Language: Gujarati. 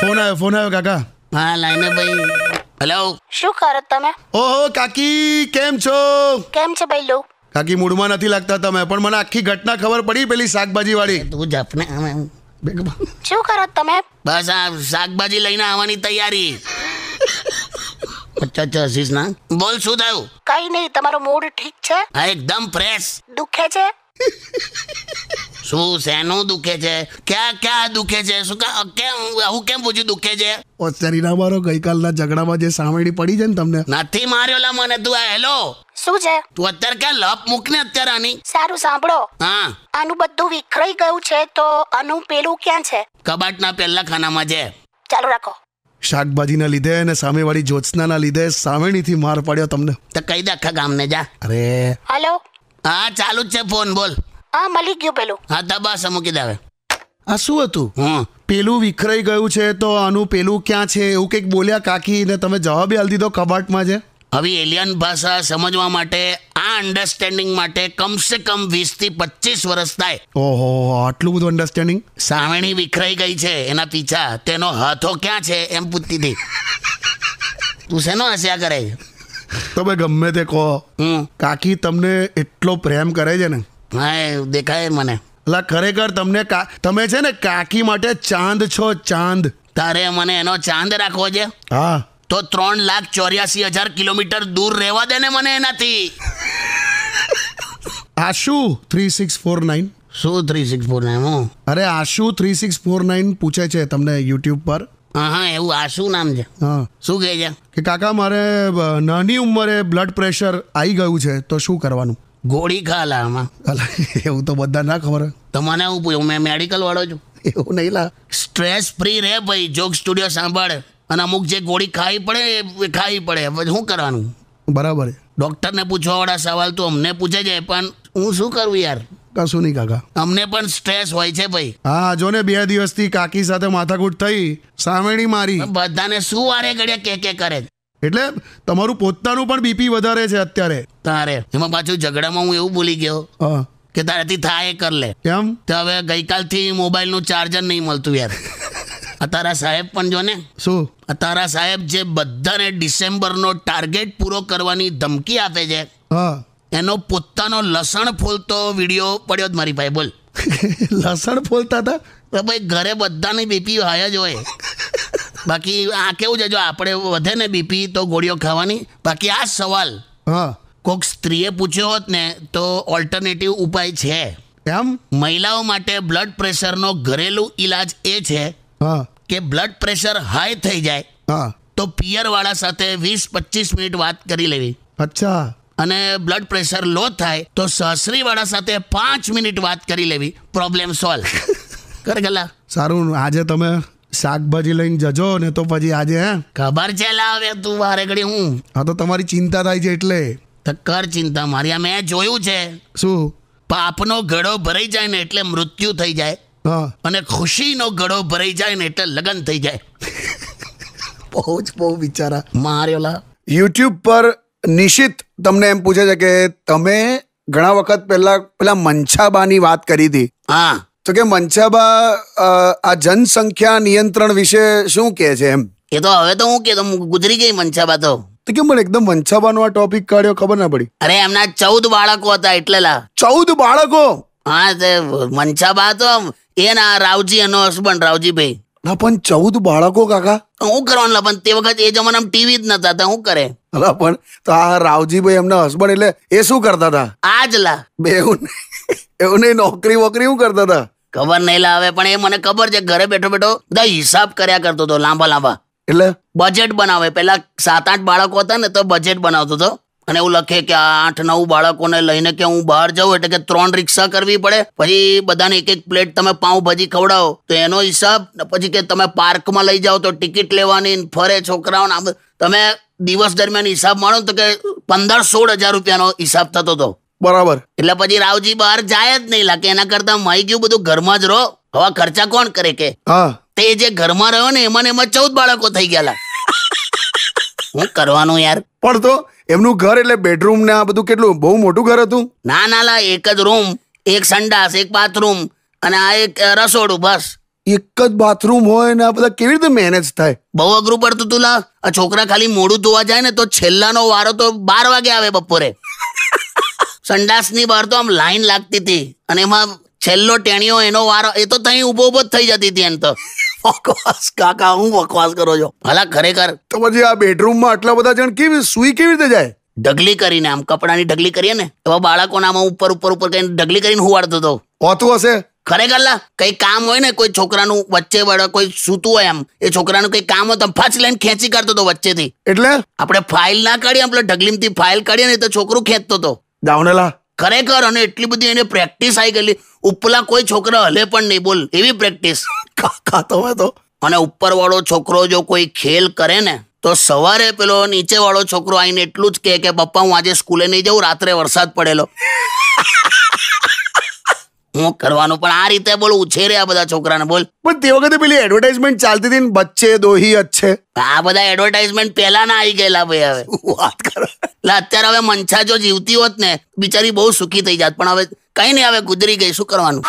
ફોન આવ્યો ફોન આવ્યો કાકા હા લાઈને ભાઈ હેલો શું કરો તમે ઓહો કાકી કેમ છો કેમ છે ભાઈ લો કાકી મૂડમાં નથી લાગતા તમે પણ મને આખી ઘટના ખબર પડી પેલી શાકભાજી વાળી તું જપને શું કરો તમે બસ આ શાકભાજી લઈને આવવાની તૈયારી અચ્છા અચ્છા અશીષ ના બોલ શું થયું કઈ નહીં તમારો મૂડ ઠીક છે હા એકદમ ફ્રેશ દુખે છે શું શેનું દુખે છે ક્યાં ક્યાં દુખે છે શું કેમ હું કેમ પૂછ્યું દુખે છે ઓ શરીના મારો ગઈકાલના ઝઘડામાં જે સામેડી પડી છે ને તમને નથી માર્યો લા મને તું હેલો શું છે તું અત્યારે ક્યાં લપ મૂક ને અત્યારે આની સારું સાંભળો હા આનું બધું વિખરાઈ ગયું છે તો આનું પેલું ક્યાં છે કબાટના પહેલા ખાનામાં છે ચાલુ રાખો શાકભાજીના લીધે અને સામેવાળી જ્યોત્સનાના લીધે સામેણીથી માર પડ્યો તમને તો કઈ દે આખા ગામને જા અરે હેલો હા ચાલુ જ છે ફોન બોલ હા મળી ગયું પેલું હા તબાસા મૂકી દાવે આ શું હતું હમ પેલું વિખરાઈ ગયું છે તો આનું પેલું ક્યાં છે એવું કંઈક બોલ્યા કાકી ને તમે જવાબ આલી દીધો કબાટમાં છે હવે એલિયન ભાષા સમજવા માટે આ અન્ડરસ્ટેન્ડિંગ માટે કમસે કમ વીસ થી પચીસ વર્ષ થાય ઓહો આટલું બધું અન્ડરસ્ટેન્ડિંગ સાવણી વિખરાઈ ગઈ છે એના પીછા તેનો હાથો ક્યાં છે એમ પૂછતી હતી તું શેનો હસ્યા કરે તમે ગમે તે કહો કાકી તમને એટલો પ્રેમ કરે છે ને હા દેખાય મને એટલે ખરેખર તમને તમે છે ને કાકી માટે ચાંદ છો ચાંદ તારે મને એનો ચાંદ રાખવો છે હા તો ત્રણ લાખ ચોર્યાસી હજાર કિલોમીટર દૂર રહેવા દે ને મને એનાથી આશુ થ્રી સિક્સ ફોર નાઇન શું થ્રી સિક્સ ફોર નાઇન અરે આશુ થ્રી સિક્સ ફોર નાઇન પૂછે છે તમને યુટ્યુબ પર હા એવું આ શું નામ છે હા શું કહે છે કે કાકા મારે નાની ઉંમરે બ્લડ પ્રેશર આવી ગયું છે તો શું કરવાનું ગોળી ખાલા લા આમાં એવું તો બધા ના ખબર તો મને હું પૂછ્યું મેં મેડિકલ વાળો છું એવું નહીં લા સ્ટ્રેસ ફ્રી રહે ભાઈ જોક સ્ટુડિયો સાંભળે અને અમુક જે ગોળી ખાવી પડે એ ખાવી પડે શું કરવાનું બરાબર ડૉક્ટરને પૂછવાવાળા સવાલ તો અમને પૂછે છે પણ હું શું કરું યાર કશું નહીં કાકા અમને પણ સ્ટ્રેસ હોય છે ભાઈ હા જો ને બે દિવસ થી કાકી સાથે માથાકૂટ થઈ સામેણી મારી બધાને શું વારે ઘડે કે કે કરે એટલે તમારું પોતાનું પણ બીપી વધારે છે અત્યારે તારે એમાં પાછું ઝઘડામાં હું એવું ભૂલી ગયો કે તારેથી થાય કર લે કેમ તો હવે ગઈકાલથી નું ચાર્જર નહીં મળતું યાર તારા સાહેબ પણ જો ને શું તારા સાહેબ જે બધાને ડિસેમ્બરનો ટાર્ગેટ પૂરો કરવાની ધમકી આપે છે હા એનો પોતાનો લસણ ફોલતો વિડીયો પડ્યો જ મારી ભાઈ બોલ લસણ ફોલતા હતા ભાઈ ઘરે બધાની બીપી હાય જ હોય બાકી આ કેવું છે જો આપણે વધે ને બીપી તો ગોળીઓ ખાવાની બાકી આ સવાલ હા કોઈક સ્ત્રીએ પૂછ્યો હોત ને તો ઓલ્ટરનેટિવ ઉપાય છે એમ મહિલાઓ માટે બ્લડ પ્રેશરનો ઘરેલું ઈલાજ એ છે કે બ્લડ પ્રેશર હાઈ થઈ જાય તો પિયરવાળા સાથે વીસ પચીસ મિનિટ વાત કરી લેવી અચ્છા અને બ્લડ પ્રેશર લો થાય તો સસરીવાળા સાથે પાંચ મિનિટ વાત કરી લેવી પ્રોબ્લેમ સોલ્વ કર ગલા સારું આજે તમે શાકભાજી લઈને જજો ને તો પછી આજે હે ખબર છે લાવે તું વારે ઘડી હું હા તો તમારી ચિંતા થાય છે એટલે તો કર ચિંતા મારી આ મેં જોયું છે શું પાપનો ઘડો ભરાઈ જાય ને એટલે મૃત્યુ થઈ જાય હા અને ખુશીનો ઘડો ભરાઈ જાય ને એટલે લગ્ન થઈ જાય બહુ જ બહુ બિચારા માર્યોલા યુટ્યુબ પર નિશિત તમને એમ પૂછે છે કે તમે ઘણા વખત પહેલા પેલા મનછાબાની વાત કરી હતી હા તો કે મનછાબા આ જનસંખ્યા નિયંત્રણ વિશે શું કહે છે એમ એ તો હવે તો હું કે ગુજરી ગઈ મનછાબા તો તો કેમ મને એકદમ વંછાબાનો આ ટોપિક કાઢ્યો ખબર ના પડી અરે એમના ચૌદ બાળકો હતા એટલેલા ચૌદ બાળકો હા તે વંછાબા તો એના રાવજી એનો હસબન્ડ રાવજીભાઈ ના પણ ચૌદ બાળકો કાકા હું કરવાનું પણ તે વખત એ જમાનામાં ટીવી જ નતા હું કરે અલા પણ તો આ રાવજીભાઈ એમના હસબન્ડ એટલે એ શું કરતા હતા આજ લા બે એવું એવું નહીં નોકરી વોકરી શું કરતા હતા ખબર નહીં લાવે પણ એ મને ખબર છે ઘરે બેઠો બેઠો બધા હિસાબ કર્યા કરતો હતો લાંબા લાંબા એટલે બજેટ બનાવે પેલા સાત આઠ બાળકો હતા ને તો બજેટ બનાવતો હતો અને એવું લખે કે આઠ નવ બાળકોને લઈને કે હું બહાર જાઉં એટલે કે ત્રણ રિક્ષા કરવી પડે પછી બધાને એક એક પ્લેટ તમે પાઉં ભાજી ખવડાવો તો એનો હિસાબ પછી કે તમે પાર્કમાં લઈ જાઓ તો ટિકિટ લેવાની ફરે છોકરાઓને આમ તમે દિવસ દરમિયાન હિસાબ માણો તો કે પંદર સોળ હજાર રૂપિયાનો હિસાબ થતો હતો બરાબર એટલે પછી રાવજી બહાર જાય જ નહીં લાગે એના કરતા માઈ ગયું બધું ઘરમાં જ રહો હવા ખર્ચા કોણ કરે કે હા તે જે ઘરમાં રહ્યો ને એમાં એમાં ચૌદ બાળકો થઈ ગયા હું કરવાનું યાર પણ તો એમનું ઘર એટલે બેડરૂમ ને આ બધું કેટલું બહુ મોટું ઘર હતું ના ના લા એક જ રૂમ એક સંડાસ એક બાથરૂમ અને આ એક રસોડું બસ એક જ બાથરૂમ હોય ને આ બધા કેવી રીતે મેનેજ થાય બહુ અઘરું પડતું તું લા આ છોકરા ખાલી મોડું ધોવા જાય ને તો છેલ્લાનો વારો તો બાર વાગે આવે બપોરે સંડાસની બહાર તો આમ લાઈન લાગતી હતી અને એમાં છેલ્લો ટેણીઓ એનો વારો એ તો ત્યાં ઊભો ઉભો થઈ જતી હતી એમ તો બકવાસ કાકા હું બકવાસ કરો છો ભલા ખરેખર તો પછી આ બેડરૂમમાં આટલા બધા જણ કેવી સુઈ કેવી રીતે જાય ઢગલી કરીને આમ કપડાની ઢગલી કરીએ ને એવા બાળકોના આમાં ઉપર ઉપર ઉપર કરીને ઢગલી કરીને હુવાડતો હતો હોતું હશે ખરેખર લા કઈ કામ હોય ને કોઈ છોકરાનું વચ્ચે વળે કોઈ સૂતું હોય એમ એ છોકરાનું કઈ કામ હોય તો ફચ લઈને ખેંચી કાઢતો હતો વચ્ચેથી એટલે આપણે ફાઇલ ના કાઢીએ આપણે થી ફાઇલ કાઢીએ ને તો છોકરું ખેંચતો હતો દાવણેલા ખરેખર અને એટલી બધી એને પ્રેક્ટિસ આવી ગયેલી ઉપલા કોઈ છોકરા હલે પણ નહીં બોલ એવી પ્રેક્ટિસ ખાતો તમે તો અને ઉપરવાળો છોકરો જો કોઈ ખેલ કરે ને તો સવારે પેલો નીચે વાળો છોકરો આવીને એટલું જ કે પપ્પા હું આજે સ્કૂલે નહીં જાઉં રાત્રે વરસાદ પડેલો હું કરવાનું પણ આ રીતે બોલ ઉછેરે આ બધા છોકરાને બોલ પણ તે વખતે પેલી એડવર્ટાઇઝમેન્ટ ચાલતી હતી ને બચ્ચે દોહી અચ્છે આ બધા એડવર્ટાઇઝમેન્ટ પહેલા ના આવી ગયેલા ભાઈ હવે વાત કરો એટલે અત્યારે હવે મનછા જો જીવતી હોત ને બિચારી બહુ સુખી થઈ જાત પણ હવે કઈ નહીં હવે ગુજરી ગઈ શું કરવાનું